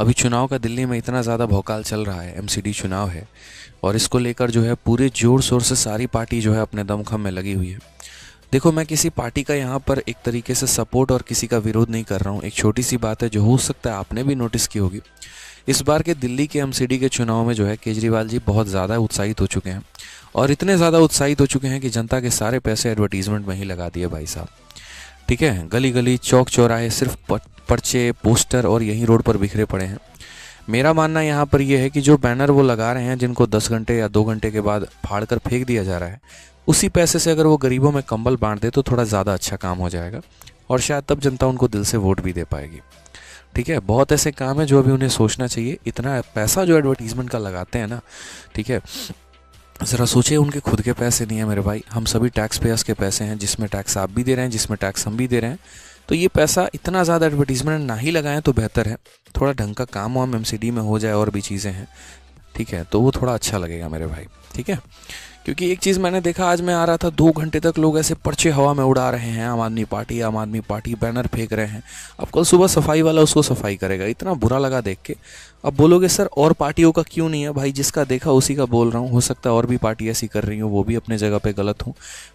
अभी चुनाव का दिल्ली में इतना ज़्यादा भौकाल चल रहा है एमसीडी चुनाव है और इसको लेकर जो है पूरे जोर शोर से सारी पार्टी जो है अपने दमखम में लगी हुई है देखो मैं किसी पार्टी का यहाँ पर एक तरीके से सपोर्ट और किसी का विरोध नहीं कर रहा हूँ एक छोटी सी बात है जो हो सकता है आपने भी नोटिस की होगी इस बार के दिल्ली के एमसीडी के चुनाव में जो है केजरीवाल जी बहुत ज़्यादा उत्साहित हो चुके हैं और इतने ज़्यादा उत्साहित हो चुके हैं कि जनता के सारे पैसे एडवर्टीजमेंट में ही लगा दिए भाई साहब ठीक है गली गली चौक चौराहे सिर्फ पर्चे पोस्टर और यहीं रोड पर बिखरे पड़े हैं मेरा मानना यहाँ पर यह है कि जो बैनर वो लगा रहे हैं जिनको दस घंटे या दो घंटे के बाद फाड़ कर फेंक दिया जा रहा है उसी पैसे से अगर वो गरीबों में कंबल बांट दे तो थोड़ा ज़्यादा अच्छा काम हो जाएगा और शायद तब जनता उनको दिल से वोट भी दे पाएगी ठीक है बहुत ऐसे काम है जो अभी उन्हें सोचना चाहिए इतना पैसा जो एडवर्टीज़मेंट का लगाते हैं ना ठीक है જરા સોચે ઉનકે ખુદ કે પૈસે નહી હે મેરે ભાઈ હમ સભી ટેક્સ પ્લેયર્સ કે પૈસે હે જિસમે ટેક્સ આપ ભી દે રહે હે જિસમે ટેક્સ હમ ભી દે રહે હે તો યે પૈસા ઇતના જ્યાદા એડવર્ટાઇઝમેન્ટ નહી લગાયે તો બેહતર હે થોડા ઢંગ કા કામ ઓમ એમસીડી મે હો જાયે ઓર બી ચીજે હે ઠીક હે તો વો થોડા અચ્છા لگےગા મેરે ભાઈ ઠીક હે क्योंकि एक चीज़ मैंने देखा आज मैं आ रहा था दो घंटे तक लोग ऐसे पर्चे हवा में उड़ा रहे हैं आम आदमी पार्टी आम आदमी पार्टी बैनर फेंक रहे हैं अब कल सुबह सफाई वाला उसको सफाई करेगा इतना बुरा लगा देख के अब बोलोगे सर और पार्टियों का क्यों नहीं है भाई जिसका देखा उसी का बोल रहा हूँ हो सकता है और भी पार्टी ऐसी कर रही हूँ वो भी अपने जगह पर गलत हूँ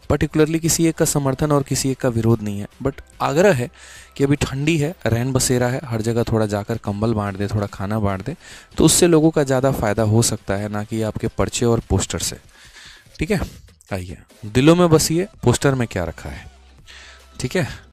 पर्टिकुलरली किसी एक का समर्थन और किसी एक का विरोध नहीं है बट आग्रह है कि अभी ठंडी है रैन बसेरा है हर जगह थोड़ा जाकर कंबल बांट दे थोड़ा खाना बांट दे तो उससे लोगों का ज़्यादा फ़ायदा हो सकता है ना कि आपके पर्चे और पोस्टर से ठीक है आइए दिलों में बसिए पोस्टर में क्या रखा है ठीक है